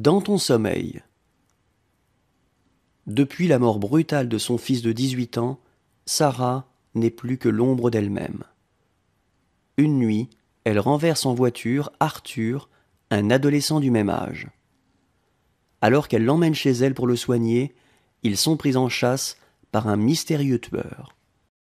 Dans ton sommeil. Depuis la mort brutale de son fils de 18 ans, Sarah n'est plus que l'ombre d'elle-même. Une nuit, elle renverse en voiture Arthur, un adolescent du même âge. Alors qu'elle l'emmène chez elle pour le soigner, ils sont pris en chasse par un mystérieux tueur.